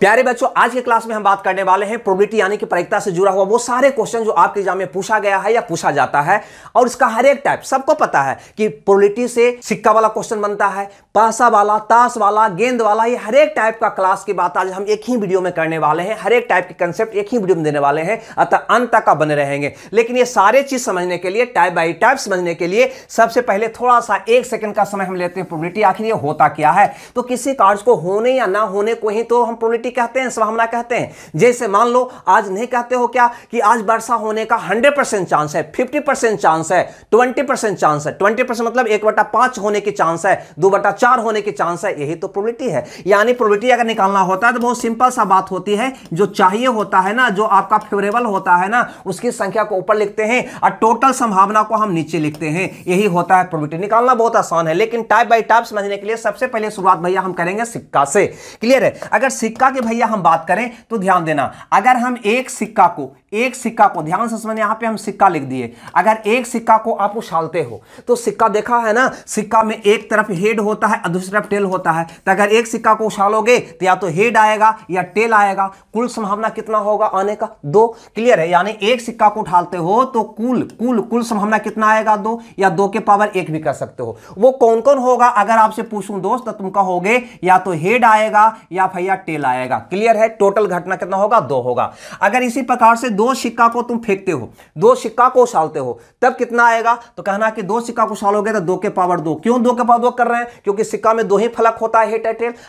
प्यारे बच्चों आज के क्लास में हम बात करने वाले हैं प्रोबेबिलिटी यानी कि परीक्षा से जुड़ा हुआ वो सारे क्वेश्चन जो आपके एग्जाम में पूछा गया है या पूछा जाता है और इसका हर एक टाइप सबको पता है कि प्रोबेबिलिटी से सिक्का वाला क्वेश्चन बनता है पासा वाला ताश वाला गेंद वाला ये हर एक टाइप का क्लास की बात आज हम एक ही वीडियो में करने वाले हैं हर एक टाइप के कंसेप्ट एक ही वीडियो में देने वाले हैं अतः अंत तक बने रहेंगे लेकिन ये सारे चीज समझने के लिए टाइप बाई टाइप समझने के लिए सबसे पहले थोड़ा सा एक सेकंड का समय हम लेते हैं प्रोबेबिलिटी आखिर ये होता क्या है तो किसी कार्ड को होने या ना होने को ही तो हम प्रोबेबिलिटी खेती कहते हैं संभावना कहते हैं जैसे मान लो आज नहीं कहते हो क्या कि आज वर्षा होने का हंड्रेड परसेंट चांस है फिफ्टी परसेंट चांस है ट्वेंटी परसेंट चांस है ट्वेंटी परसेंट मतलब एक बटा पांच होने की चांस है दो बटा चार होने की चांस है यही तो प्रोबिलिटी है यानी प्रोबिलिटी अगर निकालना होता है तो बहुत सिंपल सा बात होती है जो चाहिए होता है ना जो आपका फेवरेबल होता है ना उसकी संख्या को ऊपर लिखते हैं और टोटल संभावना को हम नीचे लिखते हैं यही होता है प्रोबिलिटी निकालना बहुत आसान है लेकिन टाइप बाई टाइप समझने के लिए सबसे पहले शुरुआत भैया हम करेंगे सिक्का से क्लियर है अगर सिक्का के के भैया हम बात करें तो ध्यान देना अगर हम एक सिक्का को एक सिक्का को ध्यान से समझ यहां पे हम सिक्का लिख दिए अगर एक सिक्का को आप उछालते हो तो सिक्का देखा है ना सिक्का में एक तरफ हेड होता है और दूसरी तरफ टेल होता है तो अगर एक सिक्का को उछालोगे तो या तो हेड आएगा या टेल आएगा कुल संभावना कितना होगा आने का दो क्लियर है यानी एक सिक्का को उठालते हो तो कुल कुल कुल संभावना कितना आएगा दो या दो के पावर एक भी कर सकते हो वो कौन कौन होगा अगर आपसे पूछूं दोस्त तो तुम कहोगे या तो हेड आएगा या भैया टेल आएगा जाएगा क्लियर है टोटल घटना कितना होगा दो होगा अगर इसी प्रकार से दो सिक्का को तुम फेंकते हो दो सिक्का को उछालते हो तब कितना आएगा तो कहना कि दो सिक्का को उछालोगे तो दो के पावर दो क्यों दो के पावर दो कर रहे हैं क्योंकि सिक्का में दो ही फलक होता है हेट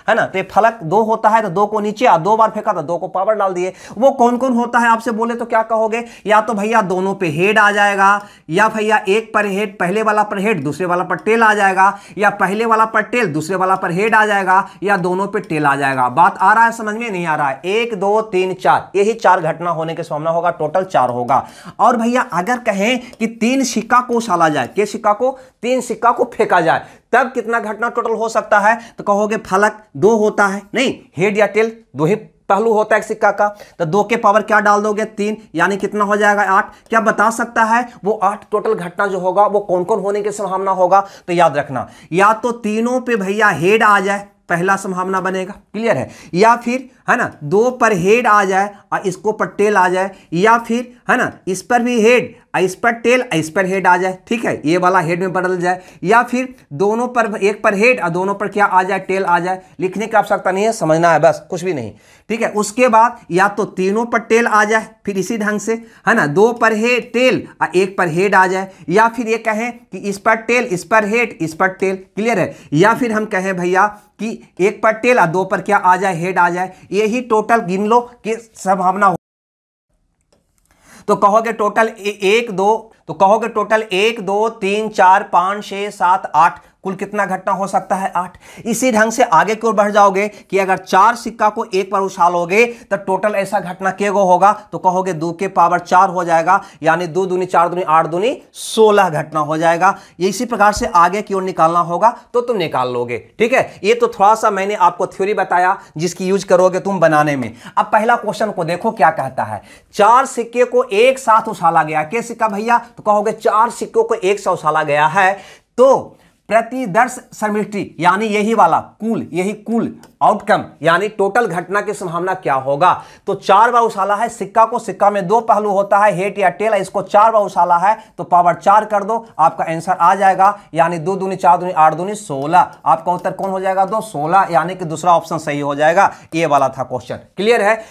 है ना तो फलक दो होता है तो दो को नीचे आ दो बार फेंका तो दो को पावर डाल दिए वो कौन कौन होता है आपसे बोले तो क्या कहोगे या तो भैया दोनों पे हेड आ जाएगा या भैया एक पर हेड पहले वाला पर हेड दूसरे वाला पर टेल आ जाएगा या पहले वाला पर टेल दूसरे वाला पर हेड आ जाएगा या दोनों पे टेल आ जाएगा बात आ रहा है समझ समझ में नहीं आ रहा है एक दो तीन चार यही चार घटना होने की संभावना होगा टोटल चार होगा और भैया अगर कहें कि तीन सिक्का को उछाला जाए के सिक्का को तीन सिक्का को फेंका जाए तब कितना घटना टोटल हो सकता है तो कहोगे फलक दो होता है नहीं हेड या टेल दो ही पहलू होता है सिक्का का तो दो के पावर क्या डाल दोगे तीन यानी कितना हो जाएगा आठ क्या बता सकता है वो आठ टोटल घटना जो होगा वो कौन कौन होने की संभावना होगा तो याद रखना या तो तीनों पे भैया हेड आ जाए पहला संभावना बनेगा क्लियर है या फिर है ना दो पर हेड आ जाए और इसको पर टेल आ जाए या फिर है ना इस पर भी हेड इस पर टेल इस पर हेड आ जाए ठीक है ये वाला हेड में बदल जाए या फिर दोनों पर एक पर हेड और दोनों पर क्या आ जाए टेल आ जाए लिखने की आवश्यकता नहीं है समझना है बस कुछ भी नहीं ठीक है उसके बाद या तो तीनों पर टेल आ जाए फिर इसी ढंग से है ना दो पर हेड टेल और एक पर हेड आ जाए या फिर ये कहें कि इस पर टेल इस पर हेड इस पर टेल क्लियर है या फिर हम कहें भैया कि एक पर टेल और दो पर क्या आ जाए हेड आ जाए यही टोटल गिन लो की संभावना तो कहोगे टोटल एक दो तो कहोगे टोटल एक दो तीन चार पाँच छः सात आठ कुल कितना घटना हो सकता है आठ इसी ढंग से आगे की ओर बढ़ जाओगे कि अगर चार सिक्का को एक बार उछालोगे तो टोटल ऐसा घटना के गो होगा तो कहोगे दो के पावर चार हो जाएगा यानी दो दूनी चार दूनी आठ दूनी सोलह घटना हो जाएगा ये इसी प्रकार से आगे की ओर निकालना होगा तो तुम निकाल लोगे ठीक है ये तो थोड़ा सा मैंने आपको थ्योरी बताया जिसकी यूज करोगे तुम बनाने में अब पहला क्वेश्चन को देखो क्या कहता है चार सिक्के को एक साथ उछाला गया के सिक्का भैया तो कहोगे चार सिक्कों को एक साथ उछाला गया है तो प्रतिदर्श समिट्री यानी यही वाला कुल यही कुल आउटकम यानी टोटल घटना की संभावना क्या होगा तो चार बार है सिक्का को सिक्का में दो पहलू होता है हेट या टेल इसको चार बार है तो पावर चार कर दो आपका आंसर आ जाएगा यानी दो दूनी चार दूनी आठ दूनी सोलह आपका उत्तर कौन हो जाएगा दो सोलह यानी कि दूसरा ऑप्शन सही हो जाएगा ये वाला था क्वेश्चन क्लियर है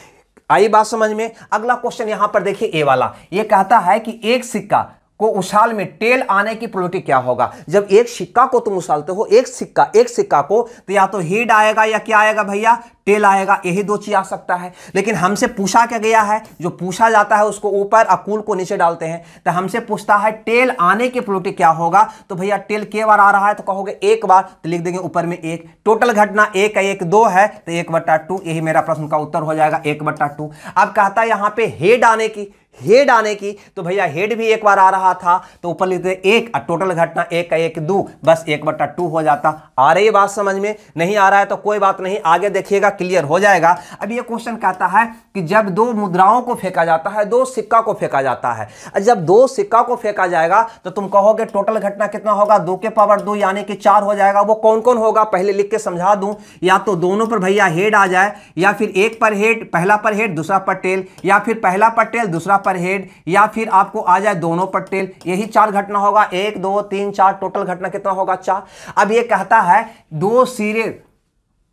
आई बात समझ में अगला क्वेश्चन यहां पर देखिए ए वाला ये कहता है कि एक सिक्का को उछाल में टेल आने की प्रोबेबिलिटी क्या होगा जब एक सिक्का को तुम उछालते हो एक सिक्का एक सिक्का को तो या तो हेड आएगा या क्या आएगा भैया टेल आएगा यही दो चीज आ सकता है लेकिन हमसे पूछा क्या गया है जो पूछा जाता है उसको ऊपर और को नीचे डालते हैं तो हमसे पूछता है टेल आने की प्रोबेबिलिटी क्या होगा तो भैया टेल के बार आ रहा है तो कहोगे एक बार तो लिख देंगे ऊपर में एक टोटल घटना एक है एक दो है तो एक बट्टा टू यही मेरा प्रश्न का उत्तर हो जाएगा एक बट्टा टू अब कहता है यहाँ पे हेड आने की हेड आने की तो भैया हेड भी एक बार आ रहा था तो ऊपर लिखते एक टोटल घटना एक का एक दो बस एक बट्टा टू हो जाता आ रही बात समझ में नहीं आ रहा है तो कोई बात नहीं आगे देखिएगा क्लियर हो जाएगा अब ये क्वेश्चन कहता है कि जब दो मुद्राओं को फेंका जाता है दो सिक्का को फेंका जाता है जब दो सिक्का को फेंका जाएगा तो तुम कहोगे टोटल घटना कितना होगा दो के पावर दो यानी कि चार हो जाएगा वो कौन कौन होगा पहले लिख के समझा दूं या तो दोनों पर भैया हेड आ जाए या फिर एक पर हेड पहला पर हेड दूसरा पर टेल या फिर पहला पर टेल दूसरा पर हेड या फिर आपको आ जाए दोनों पटेल यही चार घटना होगा एक दो तीन चार टोटल घटना कितना होगा चार अब ये कहता है दो सिरे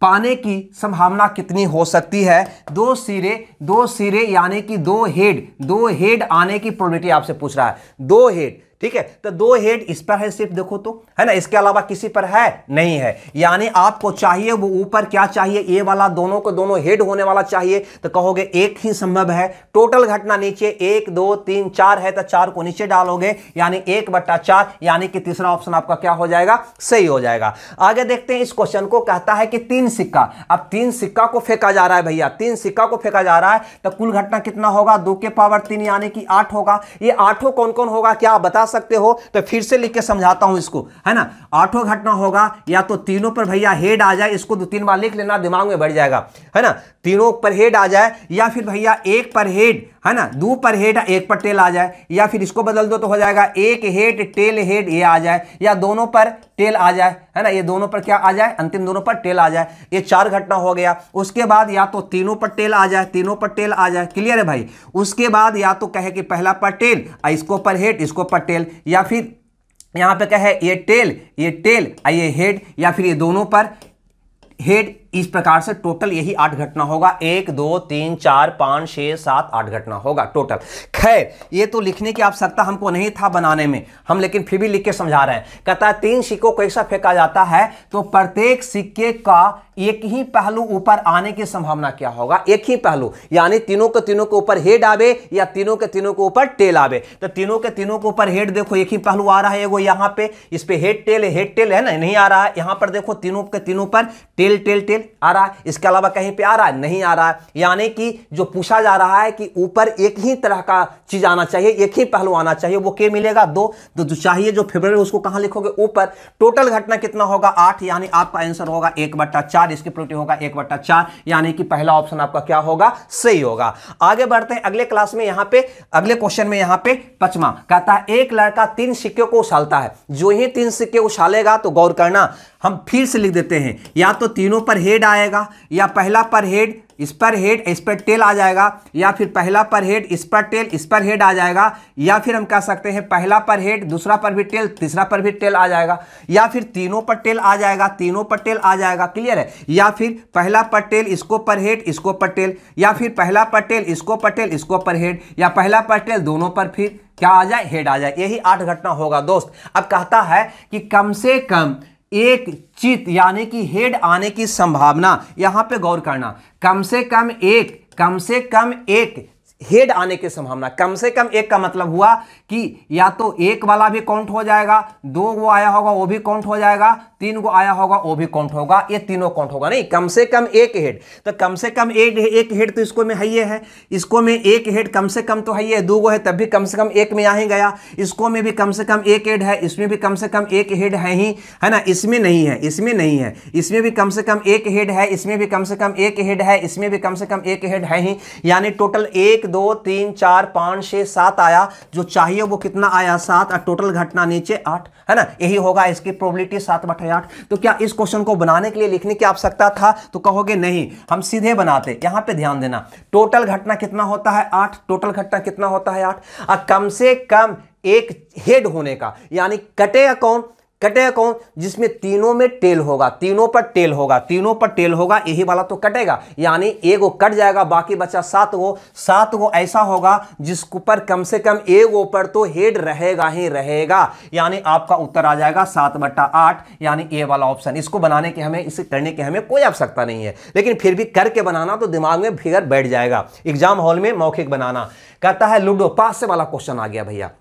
पाने की संभावना कितनी हो सकती है दो सिरे दो सिरे यानी कि दो हेड दो हेड आने की प्रोबेबिलिटी आपसे पूछ रहा है दो हेड ठीक है तो दो हेड इस पर है सिर्फ देखो तो है ना इसके अलावा किसी पर है नहीं है यानी आपको चाहिए वो ऊपर क्या चाहिए ये वाला दोनों को दोनों हेड होने वाला चाहिए तो कहोगे एक ही संभव है टोटल घटना नीचे एक दो तीन चार है तो चार को नीचे डालोगे यानी एक बट्टा चार यानी कि तीसरा ऑप्शन आपका क्या हो जाएगा सही हो जाएगा आगे देखते हैं इस क्वेश्चन को कहता है कि तीन सिक्का अब तीन सिक्का को फेंका जा रहा है भैया तीन सिक्का को फेंका जा रहा है तो कुल घटना कितना होगा दो के पावर तीन यानी कि आठ होगा ये आठों कौन कौन होगा क्या बता सकते हो तो फिर से लिख के समझाता हूं इसको है ना आठों घटना होगा या तो तीनों पर भैया हेड आ जाए इसको दो तीन बार लिख लेना दिमाग में बढ़ जाएगा है ना तीनों पर हेड आ जाए या फिर भैया एक पर हेड है ना दो पर हेड एक पर टेल आ जाए या फिर इसको बदल दो तो हो जाएगा एक हेड टेल हेड ये आ जाए या दोनों पर टेल आ जाए है ना ये दोनों पर क्या आ जाए अंतिम दोनों पर टेल आ जाए ये चार घटना हो गया उसके बाद या तो तीनों पर टेल आ जाए तीनों पर टेल आ जाए क्लियर है भाई उसके बाद या तो कहे कि पहला पर टेल इसको पर हेड इसको पर टेल या फिर यहाँ पे कहे ये टेल ये टेल ये हेड या फिर ये दोनों पर हेड इस प्रकार से टोटल यही आठ घटना होगा एक दो तीन चार पाँच छह सात आठ घटना होगा टोटल खैर ये तो लिखने की आवश्यकता हमको नहीं था बनाने में हम लेकिन फिर भी लिख के समझा रहे हैं कहता है तीन सिक्कों को ऐसा फेंका जाता है तो प्रत्येक सिक्के का एक ही पहलू ऊपर आने की संभावना क्या होगा एक ही पहलू यानी तीनों के तीनों के ऊपर हेड आवे या तीनों के तीनों के ऊपर टेल आवे तो तीनों के तीनों के ऊपर हेड देखो एक ही पहलू आ रहा है वो यहाँ पे इस पे हेड टेल हेड टेल है ना नहीं आ रहा है यहां पर देखो तीनों के तीनों पर टेल टेल टेल आ रहा है इसके अलावा कहीं पे आ रहा है नहीं आ रहा है यानी कि जो पूछा जा रहा है कि ऊपर एक ही तरह का चीज़ आना चाहिए एक ही पहलू आना चाहिए वो के मिलेगा दो तो जो चाहिए जो फेवरेट उसको कहां लिखोगे ऊपर टोटल घटना कितना होगा आठ यानी आपका आंसर होगा एक बट्टा चार इसके प्रोटी होगा एक बट्टा चार यानी कि पहला ऑप्शन आपका क्या होगा सही होगा आगे बढ़ते हैं अगले क्लास में यहां पर अगले क्वेश्चन में यहां पर पचमा कहता है एक लड़का तीन सिक्के को उछालता है जो ही तीन सिक्के उछालेगा तो गौर करना हम फिर से लिख देते हैं या तो तीनों पर हेड आएगा या पहला पर हेड इस पर हेड इस पर टेल आ जाएगा या फिर पहला पर हेड इस पर टेल इस पर हेड आ जाएगा या फिर हम कह सकते हैं पहला पर हेड दूसरा पर भी टेल तीसरा पर भी टेल आ जाएगा या फिर तीनों पर टेल आ जाएगा तीनों पर टेल आ जाएगा क्लियर है या फिर पहला पर टेल इसको पर हेड इसको पर टेल या फिर पहला पर टेल इसको पर टेल इसको पर हेड या पहला पर टेल दोनों पर फिर क्या आ जाए हेड आ जाए यही आठ घटना होगा दोस्त अब कहता है कि कम से कम एक चित यानी कि हेड आने की संभावना यहां पे गौर करना कम से कम एक कम से कम एक हेड आने की संभावना कम से कम एक का मतलब हुआ कि या तो एक वाला भी काउंट हो जाएगा दो वो आया होगा वो भी काउंट हो जाएगा तीन को आया होगा वो भी काउंट होगा ये तीनों काउंट होगा नहीं कम से कम एक हेड तो कम से कम एक एक हेड तो इसको में है ये है इसको में एक हेड कम से कम तो है ये दो गो है तब भी कम से कम एक में यहाँ गया इसको में भी कम से कम एक हेड है इसमें भी कम से कम एक हेड है ही है ना इसमें नहीं है इसमें नहीं है इसमें भी कम से कम एक हेड है इसमें भी कम से कम एक हेड है इसमें भी कम से कम एक हेड है ही यानी टोटल एक दो तीन चार पाँच छः सात आया जो चाहिए वो कितना आया सात और टोटल घटना नीचे आठ है ना यही होगा इसकी प्रोबिलिटी सात बटे आठ तो क्या इस क्वेश्चन को बनाने के लिए लिखने की आवश्यकता था तो कहोगे नहीं हम सीधे बनाते यहां पे ध्यान देना टोटल घटना कितना होता है आठ टोटल घटना कितना होता है आठ कम से कम एक हेड होने का यानी कटे अकाउंट कटेगा कौन जिसमें तीनों में टेल होगा तीनों पर टेल होगा तीनों पर टेल होगा यही वाला तो कटेगा यानी वो कट जाएगा बाकी बचा सात गो सात गो ऐसा होगा जिसको पर कम से कम वो पर तो हेड रहेगा ही रहेगा यानी आपका उत्तर आ जाएगा सात बट्टा आठ यानी ए वाला ऑप्शन इसको बनाने के हमें इसे करने की हमें कोई आवश्यकता नहीं है लेकिन फिर भी करके बनाना तो दिमाग में फिगर बैठ जाएगा एग्जाम हॉल में मौखिक बनाना कहता है लूडो पास से वाला क्वेश्चन आ गया भैया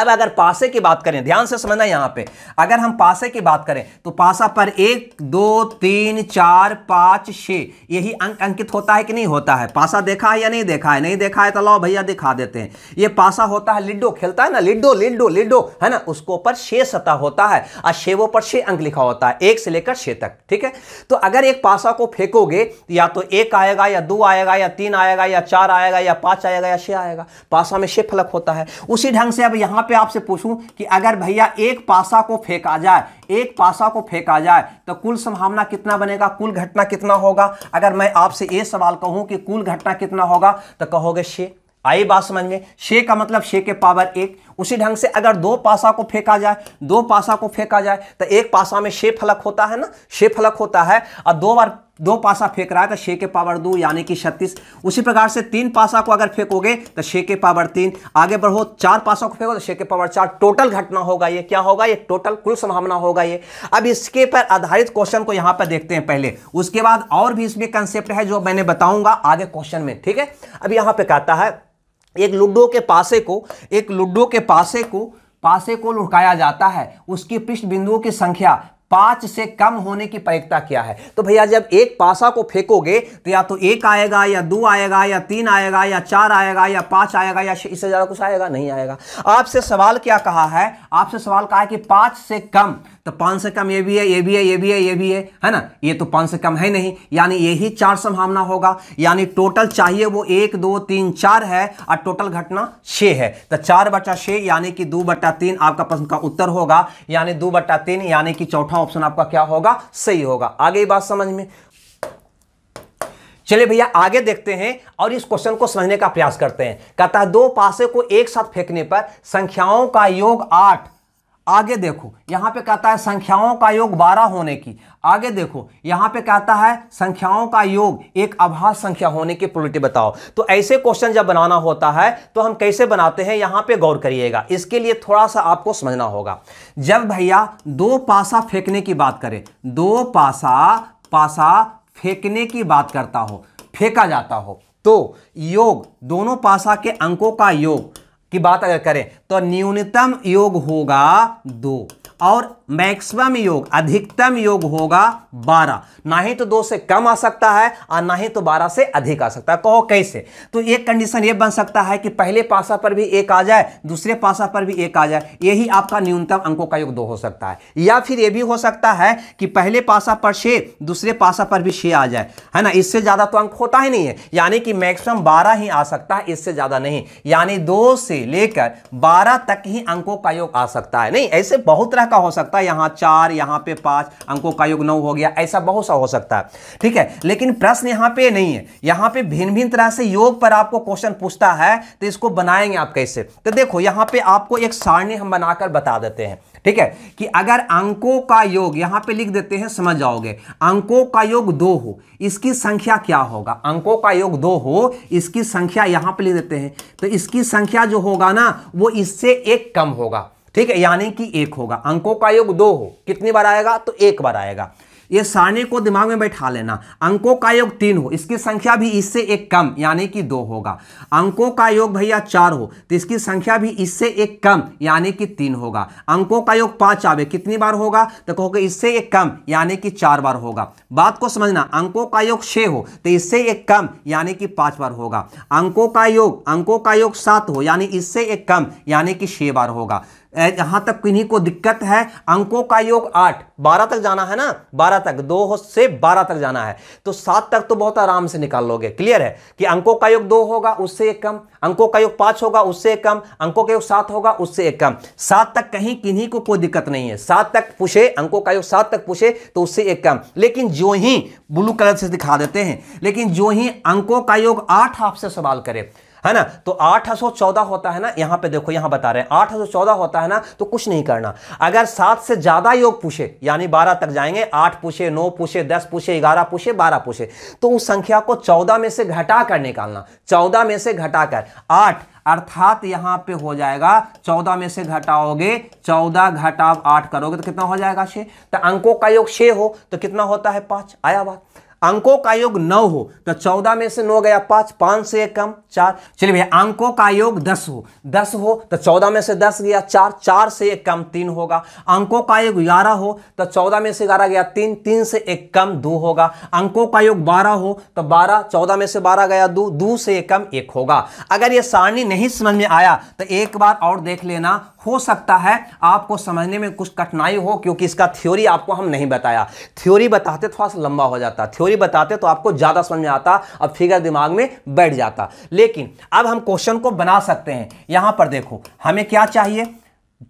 अब अगर पासे की बात करें ध्यान से समझना यहां पे अगर हम पासे की बात करें तो पासा पर एक दो तीन चार पाँच छ यही अंक अंकित होता है कि नहीं होता है पासा देखा है या नहीं देखा है नहीं देखा है तो लो भैया दिखा देते हैं ये पासा होता है लिड्डो खेलता है ना लिड्डो लिड्डो लिड्डो है ना उसको ऊपर छः सतह होता है और छेवों पर छे अंक लिखा होता है एक से लेकर छः तक ठीक है तो अगर एक पासा को फेंकोगे या तो एक आएगा या दो आएगा या तीन आएगा या चार आएगा या पाँच आएगा या छह आएगा पासा में छः फलक होता है उसी ढंग से अब यहाँ यहां पे आपसे पूछूं कि अगर भैया एक पासा को फेंका जाए एक पासा को फेंका जाए तो कुल संभावना कितना बनेगा कुल घटना कितना होगा अगर मैं आपसे ये सवाल कहूं कि कुल घटना कितना होगा तो कहोगे शे आई बात समझ में शे का मतलब छः के पावर एक उसी ढंग से अगर दो पासा को फेंका जाए दो पासा को फेंका जाए तो एक पासा में शे फलक होता है ना छः फलक होता है और दो बार दो पासा फेंक रहा है तो शे के पावर दो यानी कि छत्तीस उसी प्रकार से तीन पासा को अगर फेंकोगे तो शे के पावर तीन आगे बढ़ो चार पासा को फेंको तो छः के पावर चार टोटल घटना होगा ये क्या होगा ये टोटल कुल संभावना होगा ये अब इसके पर आधारित क्वेश्चन को यहां पर देखते हैं पहले उसके बाद और भी इसमें कंसेप्ट है जो मैंने बताऊंगा आगे क्वेश्चन में ठीक है अब यहां पर कहता है एक लूडो के पासे को एक लूडो के पासे को पासे को लुढ़काया जाता है उसकी पृष्ठ बिंदुओं की संख्या पांच से कम होने की प्रयोगता क्या है तो भैया जब एक पासा को फेंकोगे तो या तो एक आएगा या दो आएगा या तीन आएगा या चार आएगा या पांच आएगा या इससे ज़्यादा कुछ आएगा नहीं आएगा आपसे सवाल क्या कहा है आपसे सवाल कहा है कि पाँच से कम तो पाँच से कम ये भी है ये भी है ये भी है ये भी है है ना ये तो पाँच से कम है नहीं यानी यही चार संभावना होगा यानी टोटल चाहिए वो एक दो तीन चार है और टोटल घटना छः है तो चार बटा छः यानी कि दो बटा तीन आपका प्रश्न का उत्तर होगा यानी दो बटा तीन यानी कि चौथा ऑप्शन आपका क्या होगा सही होगा आगे बात समझ में चलिए भैया आगे देखते हैं और इस क्वेश्चन को समझने का प्रयास करते हैं कहता है दो पासे को एक साथ फेंकने पर संख्याओं का योग आठ आगे देखो यहाँ पे कहता है संख्याओं का योग बारह होने की आगे देखो यहाँ पे कहता है संख्याओं का योग एक अभास संख्या होने की प्रोबेबिलिटी बताओ तो ऐसे क्वेश्चन जब बनाना होता है तो हम कैसे बनाते हैं यहाँ पे गौर करिएगा इसके लिए थोड़ा सा आपको समझना होगा जब भैया दो पासा फेंकने की बात करें दो पासा पासा फेंकने की बात करता हो फेंका जाता हो तो योग दोनों पासा के अंकों का योग की बात अगर करें तो न्यूनतम योग होगा दो और मैक्सिमम योग अधिकतम योग होगा 12 ना ही तो दो से कम आ सकता है और ना ही तो 12 से अधिक आ सकता है कहो कैसे तो एक कंडीशन ये बन सकता है कि पहले पासा पर भी एक आ जाए दूसरे पासा पर भी एक आ जाए यही आपका न्यूनतम अंकों का योग दो हो सकता है या फिर ये भी हो सकता है कि पहले पासा पर छे दूसरे पासा पर भी छे आ जाए है ना इससे ज़्यादा तो अंक होता ही नहीं है यानी कि मैक्सिमम बारह ही आ सकता है इससे ज़्यादा नहीं यानी दो से लेकर बारह तक ही अंकों का योग आ सकता है नहीं ऐसे बहुत तरह का हो सकता है यहां चार यहां पे पांच अंकों का योग नौ हो गया ऐसा बहुत सा हो सकता है ठीक है लेकिन प्रश्न यहां पे नहीं है यहां पे भिन्न भिन्न तरह से योग पर आपको क्वेश्चन पूछता है तो इसको बनाएंगे आप कैसे तो देखो यहां पर आपको एक सारणी हम बनाकर बता देते हैं ठीक है कि अगर अंकों का योग यहां पे लिख देते हैं समझ जाओगे अंकों का योग दो हो इसकी संख्या क्या होगा अंकों का योग दो हो इसकी संख्या यहां पे लिख देते हैं तो इसकी संख्या जो होगा ना वो इससे एक कम होगा ठीक है यानी कि एक होगा अंकों का योग दो हो कितनी बार आएगा तो एक बार आएगा ये सारणी को दिमाग में बैठा लेना अंकों का योग तीन हो इसकी संख्या भी इससे एक कम यानी कि दो होगा अंकों का योग भैया चार हो तो इसकी संख्या भी इससे एक कम यानी कि तीन होगा अंकों का योग पाँच आवे कितनी बार होगा तो कहोगे इससे एक कम यानी कि चार बार होगा बात को समझना अंकों का योग छः हो तो इससे एक कम यानी कि पाँच बार होगा अंकों का योग अंकों का योग सात हो यानी इससे एक कम यानी कि छः बार होगा जहां तक किन्हीं को दिक्कत है अंकों का योग आठ बारह तक जाना है ना बारह तक दो से बारह तक जाना है तो सात तक तो बहुत आराम से निकाल लोगे क्लियर है कि अंकों का योग दो होगा उससे एक कम अंकों का योग पांच होगा उससे एक कम अंकों का योग सात होगा उससे एक कम सात तक कहीं किन्हीं को कोई दिक्कत नहीं है सात तक पूछे अंकों का योग सात तक पूछे तो उससे एक कम लेकिन जो ही ब्लू कलर से दिखा देते हैं लेकिन जो ही अंकों का योग आठ आपसे सवाल करे है ना तो 814 होता है ना यहां पे देखो यहां बता रहे हैं 814 होता है ना तो कुछ नहीं करना अगर सात से ज्यादा योग पूछे यानी बारह तक जाएंगे आठ पूछे नौ पूछे दस पूछे ग्यारह पूछे बारह पूछे तो उस संख्या को चौदह में से घटा कर निकालना चौदह में से घटा कर आठ अर्थात यहां पे हो जाएगा चौदह में से घटाओगे चौदह घटाव आठ करोगे तो कितना हो जाएगा छे तो अंकों का योग छे हो तो कितना होता है पांच आया बात अंकों का योग नौ हो तो चौदह में से नौ गया पाँच पांच से एक कम चार चलिए भैया अंकों का योग दस हो दस हो तो चौदह में से दस गया चार चार से एक कम तीन होगा अंकों का योग ग्यारह हो तो चौदह में से ग्यारह गया तीन तीन से एक कम दो होगा अंकों का योग बारह हो तो बारह चौदह में से बारह गया दो दो से एक कम एक होगा अगर ये सारणी नहीं समझ में आया तो एक बार और देख लेना हो सकता है आपको समझने में कुछ कठिनाई हो क्योंकि इसका थ्योरी आपको हम नहीं बताया थ्योरी बताते थोड़ा सा लंबा हो जाता थ्योरी थ्योरी बताते तो आपको ज़्यादा समझ में आता अब फिगर दिमाग में बैठ जाता लेकिन अब हम क्वेश्चन को बना सकते हैं यहां पर देखो हमें क्या चाहिए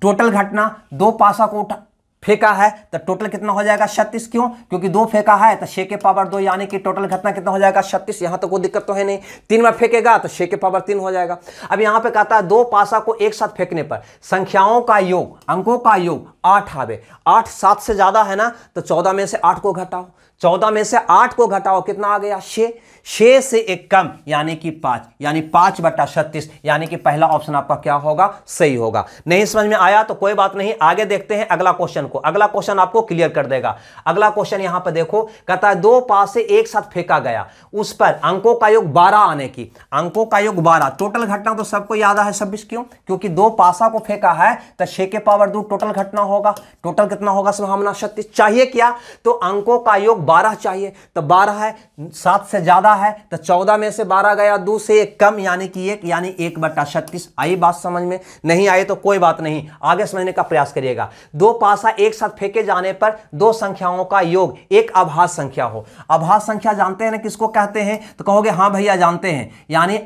टोटल घटना दो पासा को उठा फेंका है तो टोटल कितना हो जाएगा छत्तीस क्यों क्योंकि दो फेंका है तो छः के पावर दो यानी कि टोटल घटना कितना हो जाएगा छत्तीस यहां तो कोई दिक्कत तो है नहीं तीन बार फेंकेगा तो छः के पावर तीन हो जाएगा अब यहां पे कहता है दो पासा को एक साथ फेंकने पर संख्याओं का योग अंकों का योग आठ आवे आठ सात से ज़्यादा है ना तो चौदह में से आठ को घटाओ चौदह में से आठ को घटाओ कितना आ गया छे छे से एक कम यानी कि पांच यानी पांच बट्टा छत्तीस यानी कि पहला ऑप्शन आपका क्या होगा सही होगा नहीं समझ में आया तो कोई बात नहीं आगे देखते हैं अगला क्वेश्चन को अगला क्वेश्चन आपको क्लियर कर देगा अगला क्वेश्चन यहां पर देखो कहता है दो पास से एक साथ फेंका गया उस पर अंकों का योग बारह आने की अंकों का योग बारह टोटल घटना तो सबको याद है छब्बीस क्यों क्योंकि दो पासा को फेंका है तो छे के पावर दो टोटल घटना होगा टोटल कितना होगा संभावना छत्तीस चाहिए क्या तो अंकों का योग बारह चाहिए तो बारह है सात से ज़्यादा है तो चौदह में से बारह गया दो से एक कम यानी कि एक यानी एक बट्टा छत्तीस आई बात समझ में नहीं आई तो कोई बात नहीं आगे समझने का प्रयास करिएगा दो पासा एक साथ फेंके जाने पर दो संख्याओं का योग एक आभास संख्या हो आभास संख्या जानते हैं ना किसको कहते हैं तो कहोगे हाँ भैया जानते हैं यानी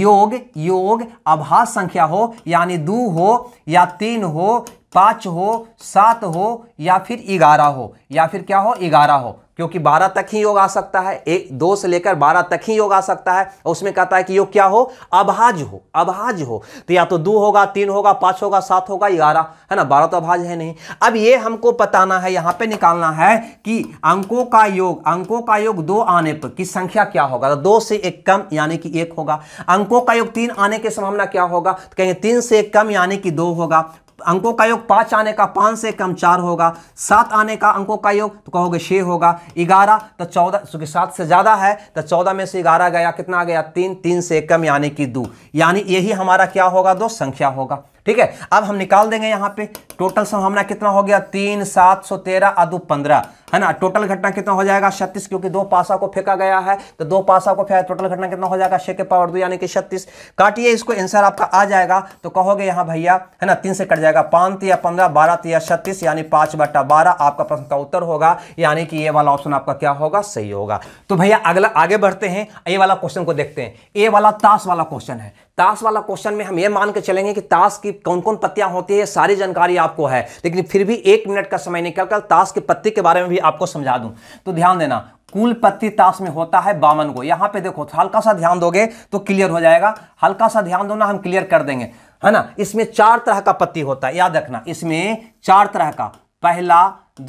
योग योग आभास संख्या हो यानी दो हो या तीन हो पांच हो सात हो या फिर ग्यारह हो या फिर क्या हो ग्यारह हो क्योंकि 12 तक ही योग आ सकता है एक दो से लेकर 12 तक ही योग आ सकता है और उसमें कहता है कि योग क्या हो अभाज हो अभाज हो तो या तो दो होगा तीन होगा पांच होगा सात होगा ग्यारह है ना बारह तो अभाज है नहीं अब ये हमको बताना है यहां पे निकालना है कि अंकों का योग अंकों का योग दो आने पर की संख्या क्या होगा तो दो से एक कम यानी कि एक होगा अंकों का योग तीन आने की संभावना क्या होगा तो कहेंगे तीन से एक कम यानी कि दो होगा अंकों का योग पांच आने का पांच से कम चार होगा सात आने का अंकों का योग तो कहोगे छह होगा ग्यारह तो चौदह चूँकि सात से ज़्यादा है तो चौदह में से ग्यारह गया कितना गया तीन तीन से कम यानी कि दो यानी यही हमारा क्या होगा दो संख्या होगा ठीक है अब हम निकाल देंगे यहाँ पे टोटल संभावना कितना हो गया तीन सात सौ तेरह अदु पंद्रह है ना टोटल घटना कितना हो जाएगा छत्तीस क्योंकि दो पासा को फेंका गया है तो दो पासा को फेंका टोटल घटना कितना हो जाएगा छे के पावर दो यानी कि छत्तीस काटिए इसको आंसर आपका आ जाएगा तो कहोगे यहां भैया है ना तीन से कट जाएगा पांच या पंद्रह बारह या छत्तीस यानी पांच बट्टा बारह आपका प्रश्न का उत्तर होगा यानी कि ये वाला ऑप्शन आपका क्या होगा सही होगा तो भैया अगला आगे बढ़ते हैं ए वाला क्वेश्चन को देखते हैं ए वाला ताश वाला क्वेश्चन है ताश वाला क्वेश्चन में हम ये मान के चलेंगे कि ताश की कौन कौन पत्तियां होती है सारी जानकारी आपको है लेकिन फिर भी एक मिनट का समय निकल कर ताश की पत्ती के बारे में भी आपको समझा दूं तो ध्यान देना कुल पत्ती ताश में होता है बावन को यहां पे देखो हल्का सा ध्यान दोगे तो क्लियर हो जाएगा हल्का सा ध्यान दो ना हम क्लियर कर देंगे है ना इसमें चार तरह का पत्ती होता है याद रखना इसमें चार तरह का पहला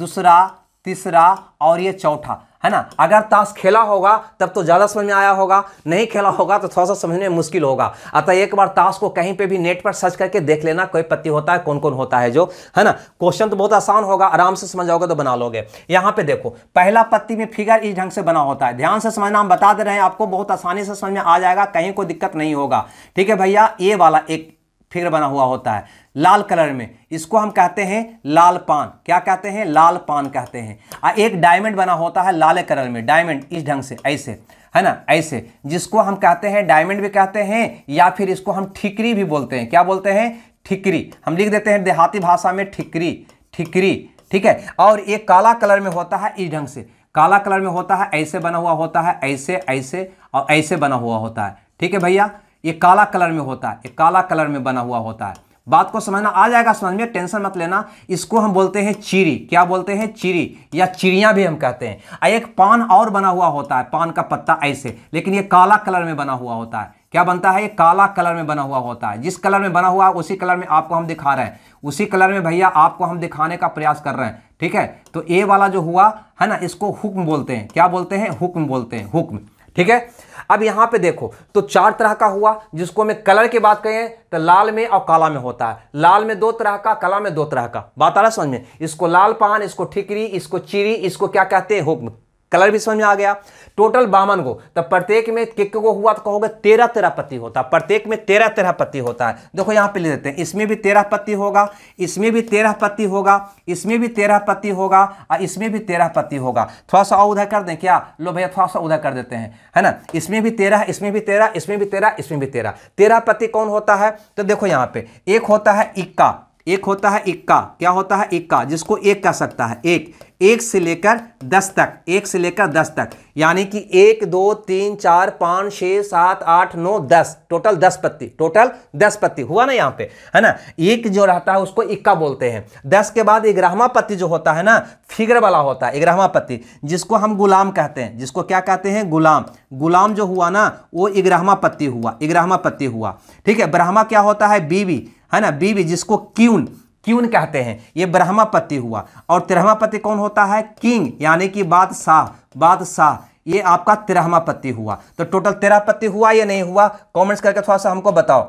दूसरा तीसरा और ये चौथा है ना अगर ताश खेला होगा तब तो ज़्यादा समझ में आया होगा नहीं खेला होगा तो थोड़ा सा समझने में मुश्किल होगा अतः एक बार ताश को कहीं पे भी नेट पर सर्च करके देख लेना कोई पत्ती होता है कौन कौन होता है जो है ना क्वेश्चन तो बहुत आसान होगा आराम से समझ जाओगे तो बना लोगे यहाँ पे देखो पहला पत्ती में फिगर इस ढंग से बना होता है ध्यान से समझना हम बता दे रहे हैं आपको बहुत आसानी से समझ में आ जाएगा कहीं कोई दिक्कत नहीं होगा ठीक है भैया ये वाला एक फिगर बना हुआ होता है लाल कलर में इसको हम कहते हैं लाल पान क्या कहते हैं लाल पान कहते हैं आ एक डायमंड बना होता है लाल कलर में डायमंड इस ढंग से ऐसे है ना ऐसे जिसको हम कहते हैं डायमंड भी कहते हैं या फिर इसको हम ठिकरी भी बोलते हैं क्या बोलते हैं ठिकरी हम लिख देते हैं देहाती भाषा में ठिकरी ठिकरी ठीक है और ये काला कलर में होता है इस ढंग से काला कलर में होता है ऐसे बना हुआ होता है ऐसे ऐसे और ऐसे बना हुआ होता है ठीक है भैया ये काला कलर में होता है ये काला कलर में बना हुआ होता है बात को समझना आ जाएगा समझ में टेंशन मत लेना इसको हम बोलते हैं चीरी क्या बोलते हैं चीरी या चिड़िया भी हम कहते हैं एक पान और बना हुआ होता है पान का पत्ता ऐसे लेकिन ये काला कलर में बना हुआ होता है क्या बनता है ये काला कलर में बना हुआ होता है जिस कलर में बना हुआ है उसी कलर में आपको हम दिखा रहे हैं उसी कलर में भैया आपको हम दिखाने का प्रयास कर रहे हैं ठीक है तो ए वाला जो हुआ है ना इसको हुक्म बोलते हैं क्या बोलते हैं हुक्म बोलते हैं हुक्म ठीक है अब यहां पे देखो तो चार तरह का हुआ जिसको हमें कलर की बात करें तो लाल में और काला में होता है लाल में दो तरह का काला में दो तरह का बात आ रहा समझ में इसको लाल पान इसको ठिकरी इसको चिरी इसको क्या कहते हैं हुक्म कलर भी समझ में आ गया टोटल बावन गो तो प्रत्येक में किक को हुआ तो कहोगे तेरह तेरह पत्ती होता है प्रत्येक में तेरह तेरह पत्ती होता है देखो यहाँ पे ले देते हैं इसमें भी तेरह पत्ती होगा इसमें भी तेरह पत्ती होगा इसमें भी तेरह पत्ती होगा और इसमें भी तेरह पत्ती होगा थोड़ा सा उधर कर दें क्या लो भैया थोड़ा सा उधर कर देते हैं है ना इसमें भी तेरह इसमें भी तेरह इसमें भी तेरह इसमें भी तेरह तेरह पत्ती कौन होता है तो देखो यहाँ पे एक होता है इक्का एक होता है इक्का क्या होता है इक्का जिसको एक कह सकता है एक एक से लेकर दस तक एक से लेकर दस तक यानी कि एक दो तीन चार पाँच छः सात आठ नौ दस टोटल दस पत्ती टोटल दस पत्ती हुआ ना यहाँ पे है ना एक जो रहता है उसको इक्का बोलते हैं दस के बाद ग्रहमा पत्ती जो होता है ना फिगर वाला होता है ग्रहमा पत्ती जिसको हम गुलाम कहते हैं जिसको क्या कहते हैं गुलाम गुलाम जो हुआ ना वो इग्रहमा पत्ती हुआ इग्रहमा पत्ती हुआ ठीक है ब्रह्मा क्या होता है बीवी है ना बीवी जिसको क्यून क्यून कहते हैं ये ब्रह्मापति हुआ और तिरहमा कौन होता है किंग यानी कि बादशाह बादशाह ये आपका तिरहमा हुआ तो टोटल तेरह पति हुआ या नहीं हुआ कॉमेंट्स करके थोड़ा सा हमको बताओ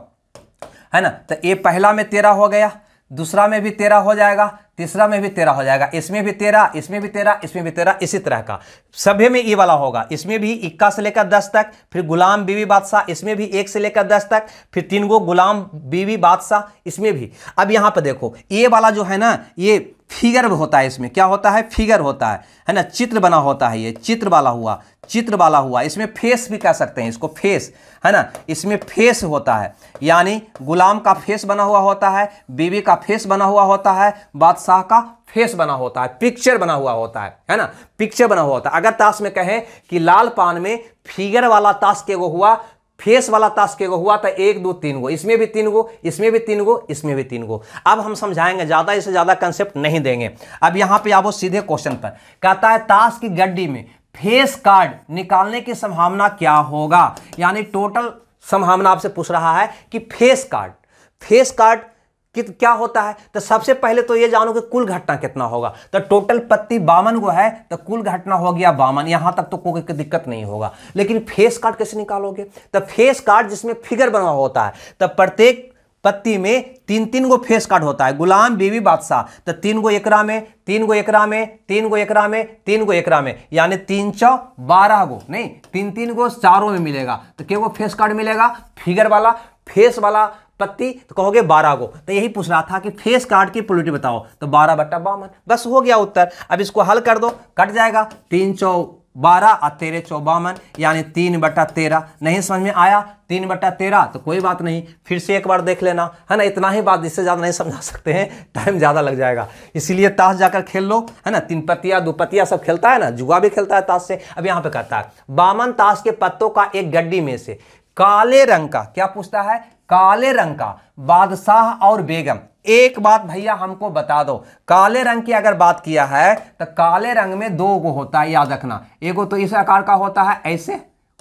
है ना तो ये पहला में तेरह हो गया दूसरा में भी तेरह हो जाएगा तीसरा में भी तेरह हो जाएगा इसमें भी तेरह इसमें भी तेरह इसमें भी तेरह इसी तरह का सभी में ई वाला होगा इसमें भी इक्का से लेकर दस तक फिर गुलाम बीवी बादशाह इसमें भी एक से लेकर दस तक फिर तीन गो गुलाम बीवी बादशाह इसमें भी अब यहाँ पर देखो ये वाला जो है ना ये फिगर होता है इसमें क्या होता है फिगर होता है है ना चित्र बना होता है ये चित्र वाला हुआ चित्र वाला हुआ इसमें फेस भी कह सकते हैं इसको फेस है ना इसमें फेस होता है यानी गुलाम का फेस बना हुआ होता है बीवी का फेस बना हुआ होता है बादशाह का फेस बना होता है पिक्चर बना हुआ होता है है ना पिक्चर बना हुआ होता है अगर ताश में कहें कि लाल पान में फिगर वाला ताश के वो हुआ फेस वाला ताश के गो हुआ था तो एक दो तीन गो इसमें भी तीन गो इसमें भी तीन गो इसमें भी तीन गो अब हम समझाएंगे ज़्यादा इससे ज़्यादा कंसेप्ट नहीं देंगे अब यहाँ पे आप सीधे क्वेश्चन पर कहता है ताश की गड्डी में फेस कार्ड निकालने की संभावना क्या होगा यानी टोटल संभावना आपसे पूछ रहा है कि फेस कार्ड फेस कार्ड कि क्या होता है तो सबसे पहले तो ये जानो कि कुल घटना कितना होगा तो टोटल पत्ती बावन को है तो कुल घटना हो गया बावन यहाँ तक तो कोई दिक्कत नहीं होगा लेकिन फेस कार्ड कैसे निकालोगे तो फेस कार्ड जिसमें फिगर बना होता है तो प्रत्येक पत्ती में तीन तीन गो फेस कार्ड होता है गुलाम बीवी बादशाह तो तीन गो एकरा में तीन गो एकरा में तीन गो एकरा में तीन गो एकरा में यानी तीन चौ बारह गो नहीं तीन तीन गो चारों में मिलेगा तो क्यों गो फेस कार्ड मिलेगा फिगर वाला फेस वाला पत्ती तो कहोगे बारह गो तो यही पूछ रहा था कि फेस कार्ड की पोलिटी बताओ तो बारह बट्टा बामन बस हो गया उत्तर अब इसको हल कर दो कट जाएगा तीन चौ बारह और तेरह चौबावन यानी तीन बटा तेरह नहीं समझ में आया तीन बटा तेरह तो कोई बात नहीं फिर से एक बार देख लेना है ना इतना ही बात इससे ज़्यादा नहीं समझा सकते हैं टाइम ज़्यादा लग जाएगा इसीलिए ताश जाकर खेल लो है ना तीन पतिया दो पतिया सब खेलता है ना जुआ भी खेलता है ताश से अब यहाँ पे कहता है बामन ताश के पत्तों का एक गड्डी में से काले रंग का क्या पूछता है काले रंग का बादशाह और बेगम एक बात भैया हमको बता दो काले रंग की अगर बात किया है तो काले रंग में दो गो होता है याद रखना एगो तो इस आकार का होता है ऐसे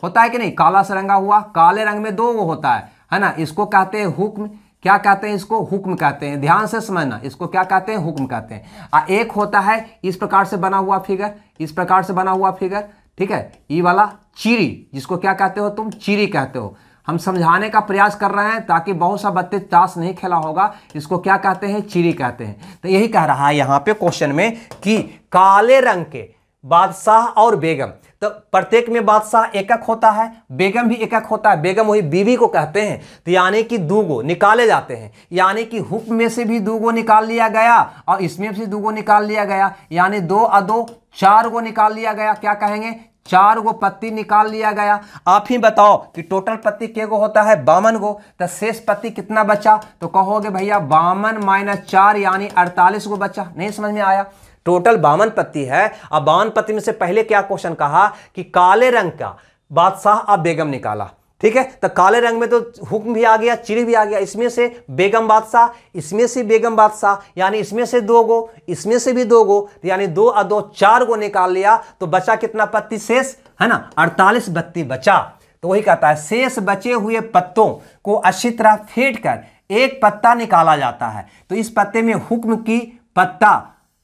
होता है कि नहीं काला से रंगा हुआ काले रंग में दो गो होता है है ना इसको कहते हैं हुक्म क्या कहते हैं इसको हुक्म कहते हैं ध्यान से समझना इसको क्या कहते हैं हुक्म कहते हैं आ एक होता है इस प्रकार से बना हुआ फिगर इस प्रकार से बना हुआ फिगर ठीक है ये वाला चीरी जिसको क्या कहते हो तुम चीरी कहते हो हम समझाने का प्रयास कर रहे हैं ताकि बहुत सा बच्चे ताश नहीं खेला होगा इसको क्या कहते हैं चिड़ी कहते हैं तो यही कह रहा है यहाँ पे क्वेश्चन में कि काले रंग के बादशाह और बेगम तो प्रत्येक में बादशाह एकक होता है बेगम भी एकक होता है बेगम वही बीवी को कहते हैं तो यानी कि गो निकाले जाते हैं यानी कि हुक में से भी दूगो निकाल लिया गया और इसमें से दूगो निकाल लिया गया यानी दो अदो चार गो निकाल लिया गया क्या कहेंगे चार गो पत्ती निकाल लिया गया आप ही बताओ कि टोटल पत्ती के गो होता है बावन गो तो शेष पत्ती कितना बचा तो कहोगे भैया बावन माइनस चार यानी अड़तालीस गो बचा नहीं समझ में आया टोटल बावन पत्ती है अब बावन पत्ती में से पहले क्या क्वेश्चन कहा कि काले रंग का बादशाह अब बेगम निकाला ठीक है तो काले रंग में तो हुक्म भी आ गया चिड़ी भी आ गया इसमें से बेगम बादशाह इसमें से बेगम बादशाह यानी इसमें से दो गो इसमें से भी दो गो यानी दो और दो चार गो निकाल लिया तो बचा कितना पत्ती शेष है ना अड़तालीस बत्ती बचा तो वही कहता है शेष बचे हुए पत्तों को अच्छी तरह फेंट कर एक पत्ता निकाला जाता है तो इस पत्ते में हुक्म की पत्ता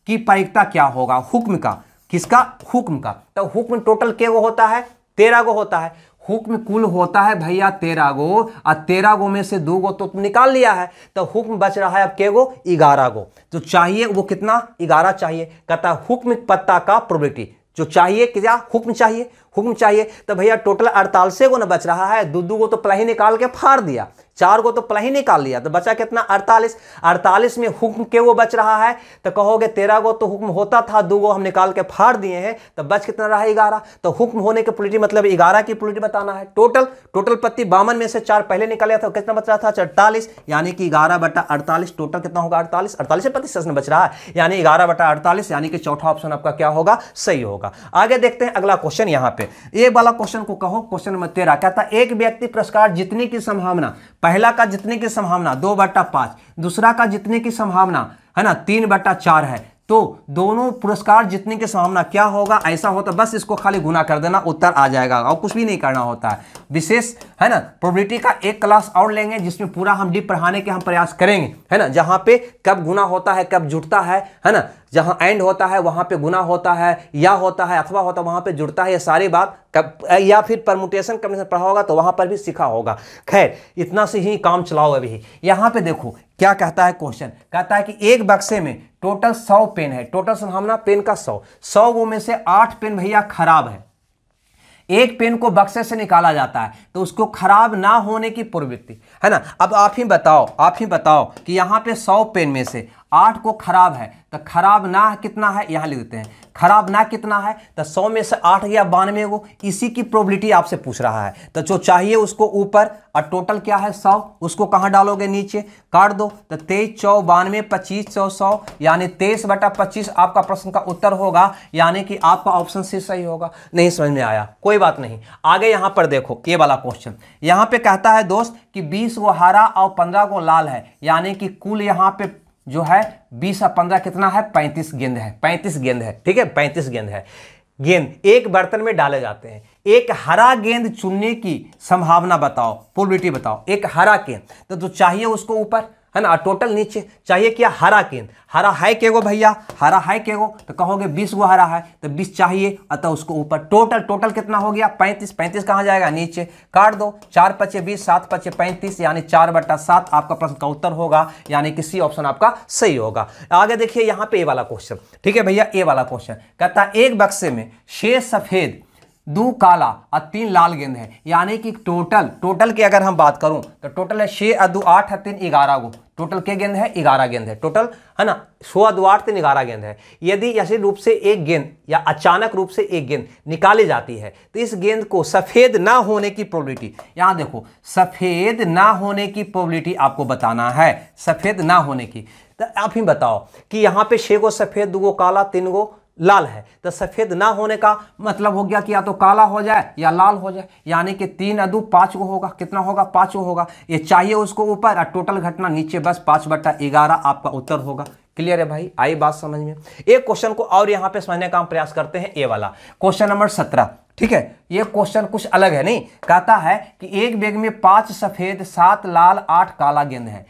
की परिकता क्या होगा हुक्म का किसका हुक्म का तो हुक्म टोटल के वो होता है तेरह गो होता है हुक्म कुल होता है भैया तेरह गो और तेरह गो में से दो गो तो निकाल लिया है तो हुक्म बच रहा है अब के गो ग्यारह गो जो चाहिए वो कितना ग्यारह चाहिए कहता है हुक्म पत्ता का प्रोबेबिलिटी जो चाहिए क्या हुक्म चाहिए हुक्म चाहिए तो भैया टोटल अड़तालीस गो ना बच रहा है दो दो गो तो पहले निकाल के फाड़ दिया चार को तो पहले ही निकाल लिया तो बचा कितना अड़तालीस अड़तालीस में हुक्म के वो बच रहा है तो कहोगे तेरह गो तो हुक्म होता था दो गो हम निकाल के फाड़ दिए हैं तो बच कितना रहा ग्यारह तो हुक्म होने के पुलिटी मतलब ग्यारह की पुलिटी बताना है टोटल टोटल पत्ती बावन में से चार पहले निकाल लिया था कितना बच रहा था अड़तालीस यानी कि ग्यारह बटा अड़तालीस टोटल कितना होगा अड़तालीस अड़तालीस प्रतिशत बच रहा है यानी ग्यारह बटा अड़तालीस यानी कि चौथा ऑप्शन आपका क्या होगा सही होगा आगे देखते हैं अगला क्वेश्चन यहाँ पे ये वाला क्वेश्चन को कहो क्वेश्चन नंबर तेरह कहता एक व्यक्ति पुरस्कार जीतने की संभावना पहला का जितने की संभावना दो बट्टा पांच दूसरा का जितने की संभावना है ना तीन बट्टा चार है तो दोनों पुरस्कार जीतने के सामना क्या होगा ऐसा होता बस इसको खाली गुना कर देना उत्तर आ जाएगा और कुछ भी नहीं करना होता है विशेष है ना प्रोबेबिलिटी का एक क्लास और लेंगे जिसमें पूरा हम डीप पढ़ाने के हम प्रयास करेंगे है ना जहाँ पे कब गुना होता है कब जुटता है है ना जहाँ एंड होता है वहाँ पे गुना होता है या होता है अथवा होता है वहाँ पे जुड़ता है ये सारी बात कब या फिर परमुटेशन कमीशन पढ़ा होगा तो वहाँ पर भी सीखा होगा खैर इतना से ही काम चलाओ अभी यहाँ पे देखो क्या कहता है क्वेश्चन कहता है कि एक बक्से में टोटल सौ पेन है टोटल संभावना पेन का सौ सौ वो में से आठ पेन भैया खराब है एक पेन को बक्से से निकाला जाता है तो उसको खराब ना होने की प्रवृत्ति है ना अब आप ही बताओ आप ही बताओ कि यहां पे सौ पेन में से आठ को खराब है तो खराब ना कितना है यहाँ लिख देते हैं खराब ना कितना है तो सौ में से आठ या बानवे को इसी की प्रोबेबिलिटी आपसे पूछ रहा है तो जो चाहिए उसको ऊपर और टोटल क्या है सौ उसको कहाँ डालोगे नीचे काट दो तो तेईस चौ बानवे पच्चीस चौ सौ यानी तेईस बटा पच्चीस आपका प्रश्न का उत्तर होगा यानी कि आपका ऑप्शन सी सही होगा नहीं समझ में आया कोई बात नहीं आगे यहाँ पर देखो ये वाला क्वेश्चन यहाँ पे कहता है दोस्त कि बीस को हरा और पंद्रह को लाल है यानी कि कुल यहाँ पे जो है बीस और पंद्रह कितना है पैंतीस गेंद है पैंतीस गेंद है ठीक है पैंतीस गेंद है गेंद एक बर्तन में डाले जाते हैं एक हरा गेंद चुनने की संभावना बताओ पोलिटी बताओ एक हरा गेंद तो जो चाहिए उसको ऊपर है ना टोटल नीचे चाहिए क्या हरा केंद्र हरा है के गो भैया हरा है के गो तो कहोगे बीस गो हरा है तो बीस चाहिए अतः उसको ऊपर टोटल टोटल कितना हो गया पैंतीस पैंतीस कहाँ जाएगा नीचे काट दो चार पचे बीस सात पचे पैंतीस यानी चार बट्टा सात आपका प्रश्न का उत्तर होगा यानी कि सी ऑप्शन आपका सही होगा आगे देखिए यहाँ पे ए वाला क्वेश्चन ठीक है भैया ए वाला क्वेश्चन कहता है एक बक्से में शेष सफेद दो काला और तीन लाल गेंद है यानी कि टोटल टोटल की अगर हम बात करूं तो टोटल है छः अदू आठ तीन ग्यारह गो टोटल के गेंद है ग्यारह गेंद है टोटल है ना सो अदू आठ तीन ग्यारह गेंद है यदि ऐसे रूप से एक गेंद या अचानक रूप से एक गेंद निकाली जाती है तो इस गेंद को सफ़ेद ना होने की प्रॉब्लिटी यहाँ देखो सफ़ेद ना होने की प्रॉब्लिटी आपको बताना है सफ़ेद ना होने की तो आप ही बताओ कि यहाँ पे छः गो सफ़ेद दो गो काला तीन गो लाल है तो सफ़ेद ना होने का मतलब हो गया कि या तो काला हो जाए या लाल हो जाए यानी कि तीन अदू पांच को होगा कितना होगा पांच को होगा ये चाहिए उसको ऊपर और टोटल घटना नीचे बस पांच बट्टा ग्यारह आपका उत्तर होगा क्लियर है भाई आई बात समझ में एक क्वेश्चन को और यहाँ पे समझने का हम प्रयास करते हैं ए वाला क्वेश्चन नंबर सत्रह ठीक है ये क्वेश्चन कुछ अलग है नहीं कहता है कि एक बैग में पांच सफेद सात लाल आठ काला गेंद है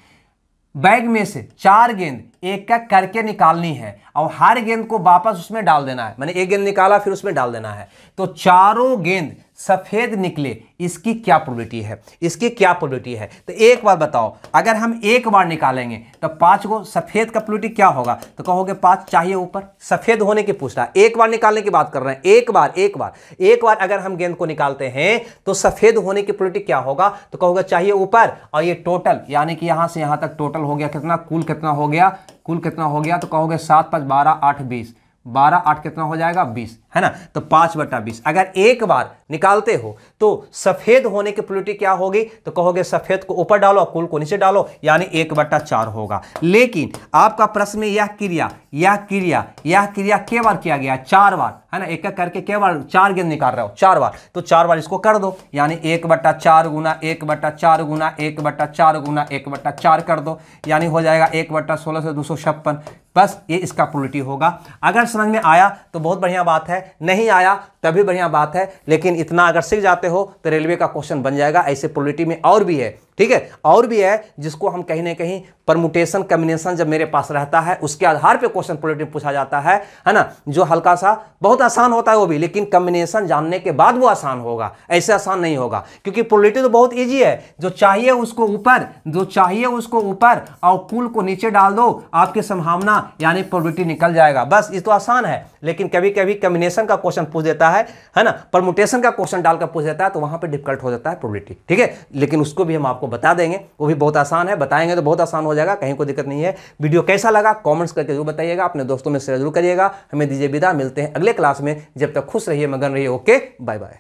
बैग में से चार गेंद एक का करके निकालनी है और हर गेंद को वापस उसमें डाल देना है मैंने एक गेंद निकाला फिर उसमें डाल देना है तो चारों गेंद सफ़ेद निकले इसकी क्या प्रोबेबिलिटी है इसकी क्या प्रोबेबिलिटी है तो एक बार बताओ अगर हम एक बार निकालेंगे तो पाँच को सफ़ेद का प्रोबेबिलिटी क्या होगा तो कहोगे पाँच चाहिए ऊपर सफ़ेद होने की पूछ रहा है एक बार निकालने की बात कर रहे हैं एक बार एक बार एक बार अगर हम गेंद को निकालते हैं तो सफ़ेद होने की प्रोबेबिलिटी क्या होगा तो कहोगे चाहिए ऊपर और ये टोटल यानी कि यहाँ से यहाँ तक टोटल हो गया कितना कुल कितना हो गया कुल कितना हो गया तो कहोगे सात पाँच बारह आठ बीस बारह आठ कितना हो जाएगा बीस है ना तो पांच बटा बीस अगर एक बार निकालते हो तो सफ़ेद होने की प्रोबेबिलिटी क्या होगी तो कहोगे सफ़ेद को ऊपर डालो कुल को नीचे डालो यानी एक बट्टा चार होगा लेकिन आपका प्रश्न में यह क्रिया यह क्रिया यह क्रिया के बार किया गया चार बार है ना एक एक करके के बार चार गेंद निकाल रहे हो चार बार तो चार बार इसको कर दो यानी एक बट्टा चार गुना एक बट्टा चार गुना एक बट्टा चार गुना एक बट्टा चार कर दो यानी हो जाएगा एक बट्टा सोलह से दो सौ छप्पन बस ये इसका प्रोलिटी होगा अगर समझ में आया तो बहुत बढ़िया बात है नहीं आया तभी बढ़िया बात है लेकिन इतना अगर सीख जाते हो तो रेलवे का क्वेश्चन बन जाएगा ऐसे पोलिटी में और भी है ठीक है और भी है जिसको हम कहीं ना कहीं परमुटेशन कम्बिनेशन जब मेरे पास रहता है उसके आधार पे क्वेश्चन पोलिटिव पूछा जाता है है ना जो हल्का सा बहुत आसान होता है वो भी लेकिन कम्बिनेशन जानने के बाद वो आसान होगा ऐसे आसान नहीं होगा क्योंकि पोलिटिव तो बहुत ईजी है जो चाहिए उसको ऊपर जो चाहिए उसको ऊपर और पुल को नीचे डाल दो आपकी संभावना यानी प्रोबिटी निकल जाएगा बस ये तो आसान है लेकिन कभी कभी कम्बिनेशन का क्वेश्चन पूछ देता है है ना परमुटेशन का क्वेश्चन डालकर पूछ देता है तो वहां पर डिफिकल्ट हो जाता है प्रोबिटी ठीक है लेकिन उसको भी हम आपको आपको बता देंगे वो भी बहुत आसान है बताएंगे तो बहुत आसान हो जाएगा कहीं कोई दिक्कत नहीं है वीडियो कैसा लगा कॉमेंट्स करके जरूर बताइएगा अपने दोस्तों में शेयर जरूर करिएगा हमें दीजिए विदा मिलते हैं अगले क्लास में जब तक खुश रहिए मगन रहिए ओके बाय बाय